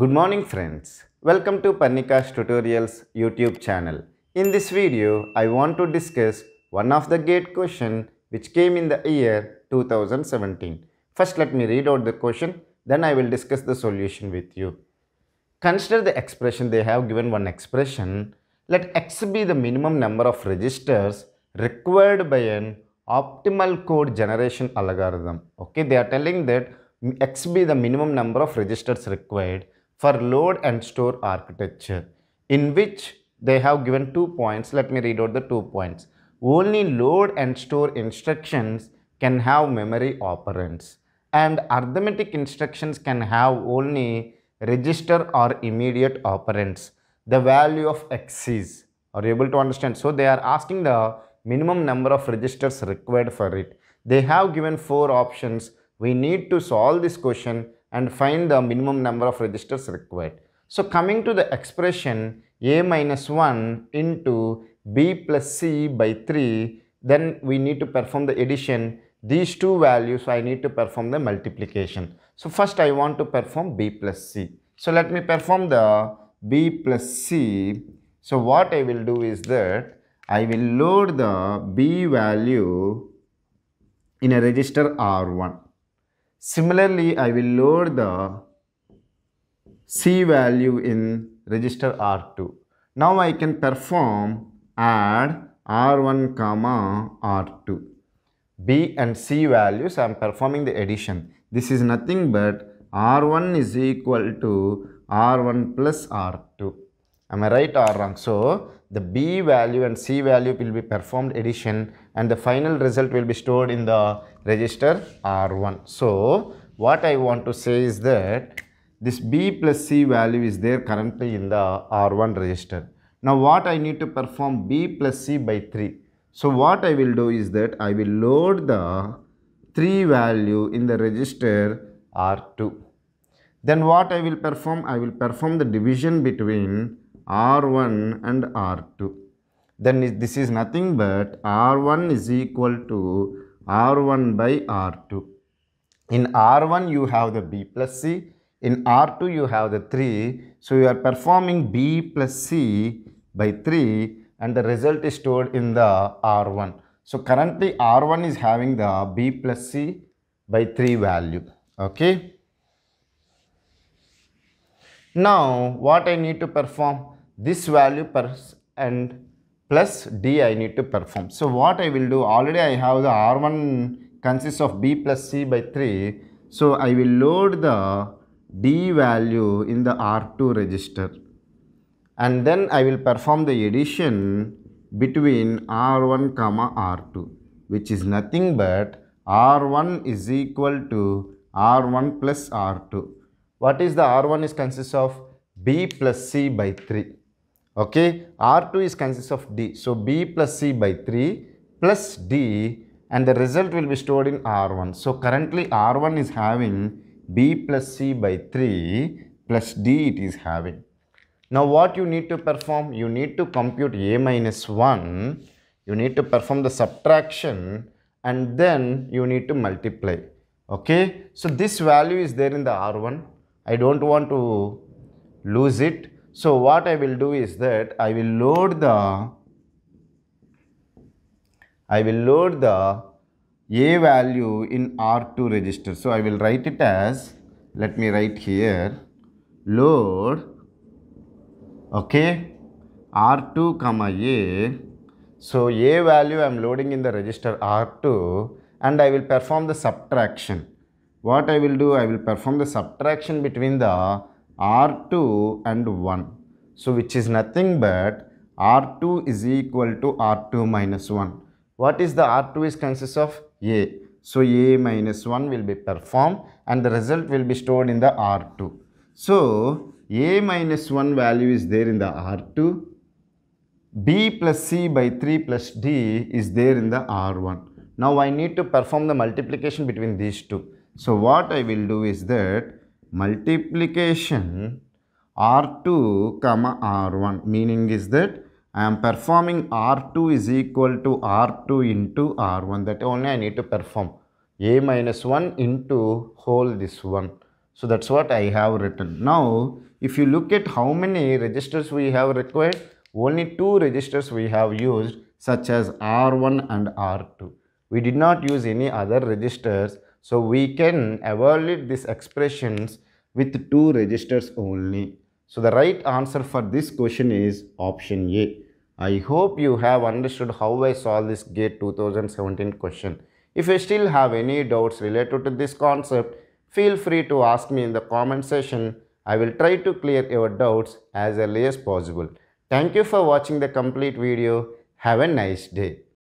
Good morning friends. Welcome to Panikash Tutorials YouTube channel. In this video, I want to discuss one of the gate question which came in the year 2017. First, let me read out the question, then I will discuss the solution with you. Consider the expression they have given one expression. Let x be the minimum number of registers required by an optimal code generation algorithm. Okay, they are telling that x be the minimum number of registers required for load and store architecture in which they have given two points. Let me read out the two points. Only load and store instructions can have memory operands and arithmetic instructions can have only register or immediate operands. The value of x is. Are able to understand? So they are asking the minimum number of registers required for it. They have given four options. We need to solve this question and find the minimum number of registers required. So coming to the expression a minus 1 into b plus c by 3 then we need to perform the addition these two values I need to perform the multiplication. So first I want to perform b plus c. So let me perform the b plus c. So what I will do is that I will load the b value in a register R1. Similarly, I will load the C value in register R2. Now I can perform add R1 comma R2. B and C values I am performing the addition. This is nothing but R1 is equal to R1 plus R2 am I right or wrong? So, the B value and C value will be performed addition and the final result will be stored in the register R1. So, what I want to say is that this B plus C value is there currently in the R1 register. Now, what I need to perform B plus C by 3. So, what I will do is that I will load the 3 value in the register R2. Then what I will perform? I will perform the division between R1 and R2. Then this is nothing but R1 is equal to R1 by R2. In R1 you have the B plus C. In R2 you have the 3. So you are performing B plus C by 3 and the result is stored in the R1. So currently R1 is having the B plus C by 3 value. Okay. Now what I need to perform? This value per and plus D I need to perform. So what I will do already I have the R1 consists of B plus C by 3. So I will load the D value in the R2 register and then I will perform the addition between R1 comma R2 which is nothing but R1 is equal to R1 plus R2 what is the R1 is consists of B plus C by 3. Okay, R2 is consists of D. So, B plus C by 3 plus D and the result will be stored in R1. So, currently R1 is having B plus C by 3 plus D it is having. Now, what you need to perform? You need to compute A minus 1. You need to perform the subtraction and then you need to multiply. Okay. So, this value is there in the R1. I don't want to lose it. So what I will do is that I will load the I will load the a value in R2 register. So I will write it as let me write here load okay R2 comma a so a value I am loading in the register R2 and I will perform the subtraction what I will do? I will perform the subtraction between the R2 and 1. So, which is nothing but R2 is equal to R2 minus 1. What is the R2 is consists of A. So, A minus 1 will be performed and the result will be stored in the R2. So, A minus 1 value is there in the R2. B plus C by 3 plus D is there in the R1. Now, I need to perform the multiplication between these two. So, what I will do is that multiplication R2 comma R1 meaning is that I am performing R2 is equal to R2 into R1 that only I need to perform A minus 1 into whole this one. So that's what I have written. Now if you look at how many registers we have required only two registers we have used such as R1 and R2. We did not use any other registers so we can evaluate these expressions with two registers only. So the right answer for this question is option A. I hope you have understood how I solved this GATE 2017 question. If you still have any doubts related to this concept, feel free to ask me in the comment section. I will try to clear your doubts as early as possible. Thank you for watching the complete video. Have a nice day.